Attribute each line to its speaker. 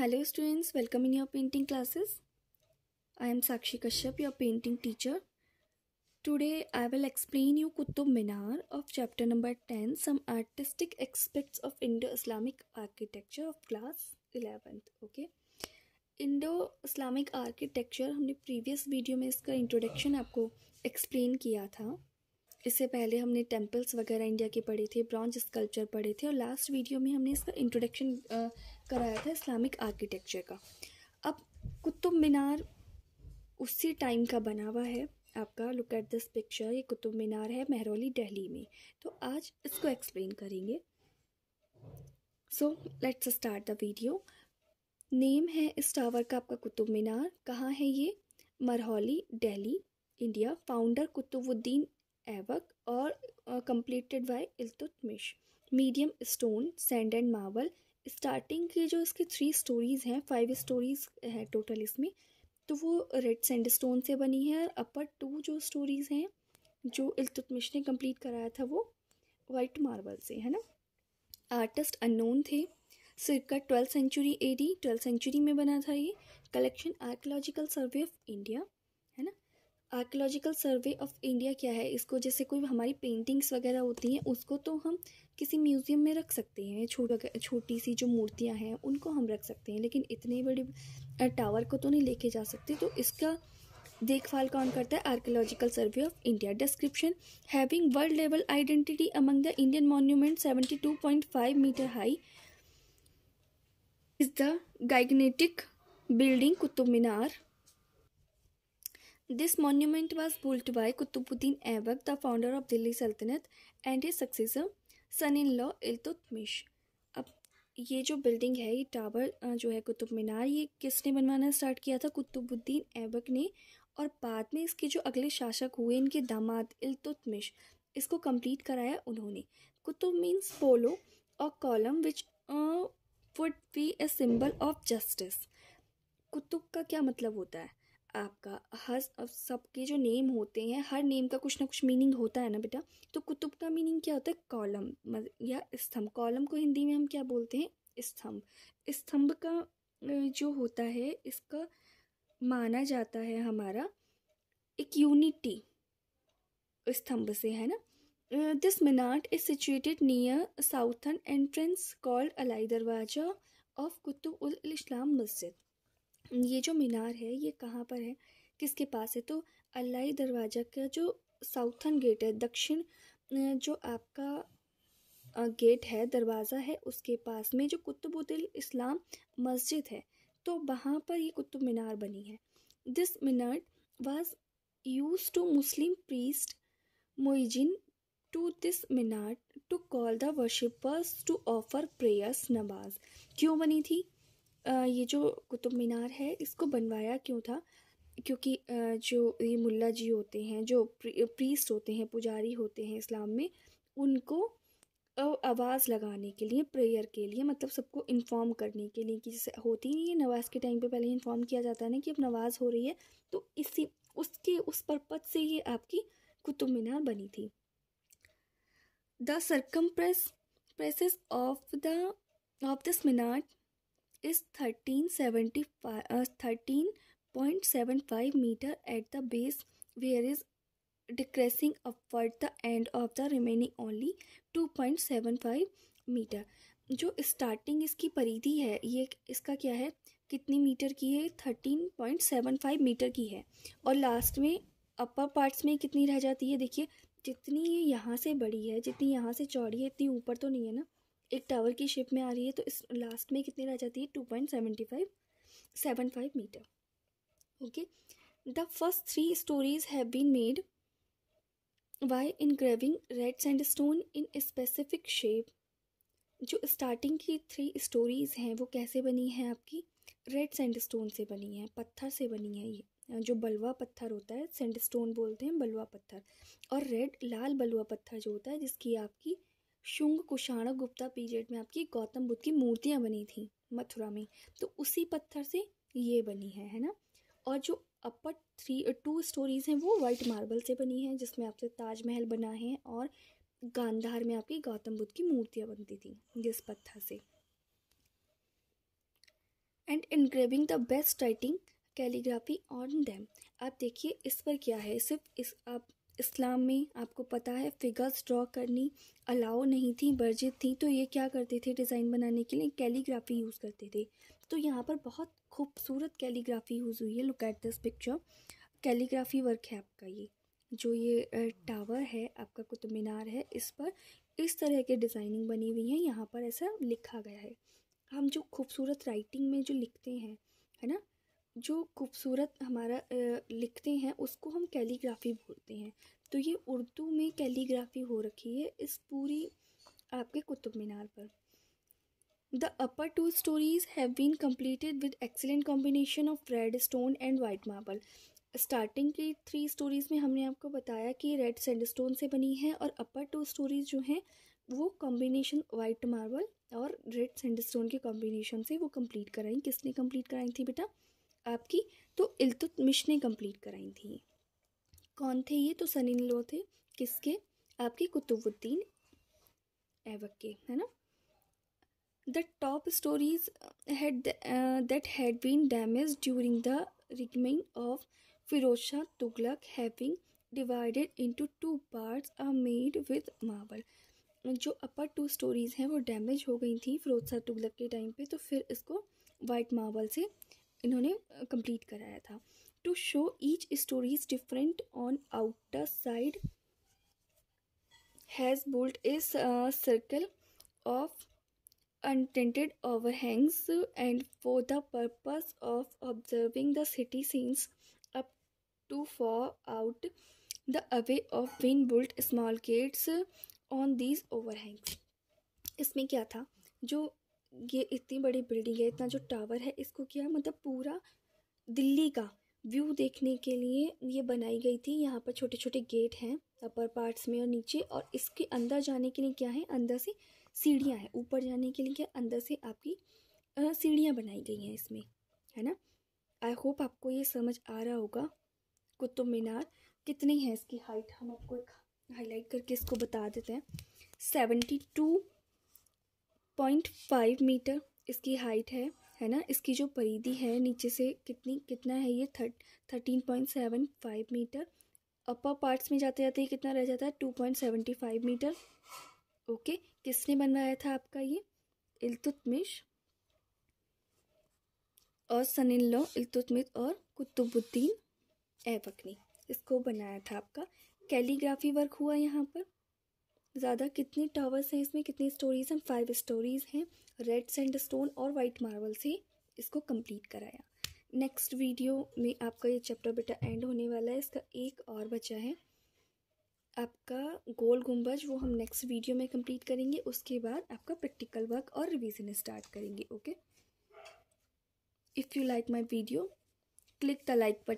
Speaker 1: Hello students welcome in your painting classes I am Sakshi Kashyap your painting teacher today I will explain you Qutub Minar of chapter number ten some artistic expects of Indo Islamic architecture of class eleventh okay Indo Islamic architecture हमने previous video में इसका introduction आपको explain किया था इससे पहले हमने temples वगैरह इंडिया के पढ़े थे ब्रॉन्ज स्कल्पचर पढ़े थे और लास्ट वीडियो में हमने इसका इंट्रोडक्शन कराया था इस्लामिक आर्किटेक्चर का अब कुतुब मीनार उसी टाइम का बना हुआ है आपका लुक एट दिस पिक्चर ये कुतुब मीनार है महरौली दिल्ली में तो आज इसको एक्सप्लेन करेंगे so let's start the video name है इस टावर का आपका कुतुब मीनार कहाँ है ये मरहौली दिल्ली इंडिया फाउंडर कुतुबुद्दीन एवक और कंप्लीटेड बाय by मिश medium stone sand and marble starting की जो इसकी थ्री स्टोरीज़ हैं फाइव स्टोरीज़ है टोटल इसमें तो वो रेड सैंड स्टोन से बनी है और अपर टू जो स्टोरीज़ हैं जो मिश ने कंप्लीट कराया था वो वाइट मार्बल से है ना आर्टिस्ट अननोन थे circa twelfth century D twelfth century में बना था ये collection archaeological survey of India है ना आर्कोलॉजिकल सर्वे ऑफ इंडिया क्या है इसको जैसे कोई हमारी पेंटिंग्स वगैरह होती हैं उसको तो हम किसी म्यूज़ियम में रख सकते हैं छोटा छोटी सी जो मूर्तियां हैं उनको हम रख सकते हैं लेकिन इतने बड़े टावर को तो नहीं लेके जा सकते तो इसका देखभाल कौन करता है archaeological survey of India description having world level identity among the Indian monument seventy meter high is the gigantic building Qutub Minar this monument was built by Qutubuddin Aibak the founder of Delhi Sultanate and a successor, son in law Iltutmish. अब ये जो building है ये tower जो है कुतुब मीनार ये किसने बनवाना स्टार्ट किया था कुतुबुद्दीन ऐबक ने और बाद में इसके जो अगले शासक हुए इनके दामाद इलतुतमिश इसको कंप्लीट कराया उन्होंने Qutub means pole or column which would be a symbol of justice Qutub का क्या मतलब होता है आपका हर अब सबके जो नेम होते हैं हर नेम का कुछ ना कुछ मीनिंग होता है ना बेटा तो कुतुब का मीनिंग क्या होता है कॉलम या स्तंभ कॉलम को हिंदी में हम क्या बोलते हैं स्तंभ स्तंभ का जो होता है इसका माना जाता है हमारा एक यूनिटी स्तंभ से है ना this Minar is situated near southern entrance called Alai Darwaza of Qutub उल इस्लाम मस्जिद ये जो मीनार है ये कहाँ पर है किसके पास है तो अल्लाई दरवाज़ा का जो साउथन गेट है दक्षिण जो आपका गेट है दरवाज़ा है उसके पास में जो कुतुबुद्दीन इस्लाम मस्जिद है तो वहाँ पर ये कुतुब मीनार बनी है this Minar was use to Muslim priest muezzin to this Minar to call the worshippers to offer prayers namaz क्यों बनी थी ये जो कुतुब मीनार है इसको बनवाया क्यों था क्योंकि जो ये मुल्ला जी होते हैं जो प्रीस्ट होते हैं पुजारी होते हैं इस्लाम में उनको आवाज़ लगाने के लिए प्रेयर के लिए मतलब सबको इन्फॉर्म करने के लिए कि जैसे होती नहीं है नवाज़ के टाइम पे पहले इन्फॉर्म किया जाता है ना कि अब नमाज़ हो रही है तो इसी उसके उस पर्पज से ये आपकी कुतुब मीनार बनी थी the circumference presses of the of this Minar is 1375 uh, 13.75 meter at the base where is decreasing upward the end of the remaining only 2.75 meter जो स्टार्टिंग इसकी परिधि है ये इसका क्या है कितनी मीटर की है thirteen point seven five meter की है और लास्ट में अपर पार्ट्स में कितनी रह जाती है देखिए जितनी ये यहाँ से बड़ी है जितनी यहाँ से चौड़ी है इतनी ऊपर तो नहीं है ना एक टावर की शेप में आ रही है तो इस लास्ट में कितनी रह जाती है two point seventy five seven five meter okay the first three stories have been made by engraving red sand stone in specific shape जो स्टार्टिंग की थ्री स्टोरीज़ हैं वो कैसे बनी हैं आपकी रेड सैंड स्टोन से बनी है पत्थर से बनी है ये जो बलवा पत्थर होता है सैंड स्टोन बोलते हैं बलवा पत्थर और रेड लाल बलवा पत्थर जो होता है जिसकी आपकी शुंग कुशाणक गुप्ता पीरियड में आपकी गौतम बुद्ध की मूर्तियाँ बनी थी मथुरा में तो उसी पत्थर से ये बनी है है ना और जो अपर थ्री टू स्टोरीज हैं वो वाइट मार्बल से बनी है जिसमें आपसे ताजमहल बना है और गांधार में आपकी गौतम बुद्ध की मूर्तियाँ बनती थी जिस पत्थर से and engraving the best writing calligraphy on them आप देखिए इस पर क्या है सिर्फ इस आप इस्लाम में आपको पता है फिगर्स ड्रॉ करनी अलाउ नहीं थी वर्जित थी तो ये क्या करते थे डिज़ाइन बनाने के लिए कैलीग्राफी यूज़ करते थे तो यहाँ पर बहुत खूबसूरत कैलीग्राफी यूज़ हुई है look at this picture calligraphy work है आपका ये जो ये टावर है आपका कुतुब मीनार है इस पर इस तरह के डिज़ाइनिंग बनी हुई है यहाँ पर ऐसा लिखा गया है हम जो खूबसूरत राइटिंग में जो लिखते हैं है ना जो खूबसूरत हमारा लिखते हैं उसको हम कैलीग्राफ़ी बोलते हैं तो ये उर्दू में कैलीग्राफ़ी हो रखी है इस पूरी आपके कुतुब मीनार पर the upper two stories have been completed with excellent combination of red stone and white marble starting की थ्री स्टोरीज़ में हमने आपको बताया कि रेड सेंड स्टोन से बनी है और अपर टू स्टोरीज़ जो हैं वो कॉम्बिनेशन वाइट मार्बल और रेड सेंड स्टोन के कॉम्बिनेशन से वो कम्प्लीट कराई किसने कम्प्लीट कराई थी बेटा आपकी तो इल्तुतमिश ने कंप्लीट कराई थी कौन थे ये तो सनी लो थे किसके आपके कुतुबुद्दीन एवक के है ना the top stories had that had been damage during the reigning of Firoz Shah Tughlaq having divided into two parts are made with marble जो अपर टू स्टोरीज़ हैं वो डैमेज हो गई थी फिरोज शाह तुगलक के टाइम पे तो फिर इसको वाइट मार्बल से इन्होंने कंप्लीट कराया था to show each stories different on outer side has built is circle of untended overhangs and for the purpose of observing the city scenes up to far out the away of win built small gates on these overhangs इसमें क्या था जो ये इतनी बड़ी building है इतना जो टावर है इसको क्या मतलब पूरा दिल्ली का व्यू देखने के लिए ये बनाई गई थी यहाँ पर छोटे छोटे गेट हैं अपर पार्ट्स में और नीचे और इसके अंदर जाने के लिए क्या है अंदर से सीढ़ियाँ हैं ऊपर जाने के लिए क्या अंदर से आपकी सीढ़ियाँ बनाई गई हैं इसमें है ना आई होप आपको ये समझ आ रहा होगा कुतुब मीनार कितनी है इसकी हाइट हम आपको एक हाईलाइट करके इसको बता देते हैं seventy two point five meter इसकी हाइट है है ना इसकी जो परिधि है नीचे से कितनी कितना है ये thirty thirteen point seven five meter upper parts में जाते जाते कितना रह जाता है two point seventy five meter okay किसने बनवाया था आपका ये इल्तुतमिश और सन इन लॉ इल्तुतमिश और कुतुबुद्दीन ऐबकनी इसको बनाया था आपका कैलीग्राफी वर्क हुआ यहाँ पर ज़्यादा कितने टावर्स हैं इसमें कितनी स्टोरीज हैं फाइव स्टोरीज हैं रेड सेंड स्टोन और वाइट मार्बल से इसको कंप्लीट कराया नेक्स्ट वीडियो में आपका ये चैप्टर बेटा एंड होने वाला है इसका एक और बचा है आपका गोल गुम्बज वो हम नेक्स्ट वीडियो में कंप्लीट करेंगे उसके बाद आपका प्रैक्टिकल वर्क और रिविजन स्टार्ट करेंगे okay if you like my video click the like button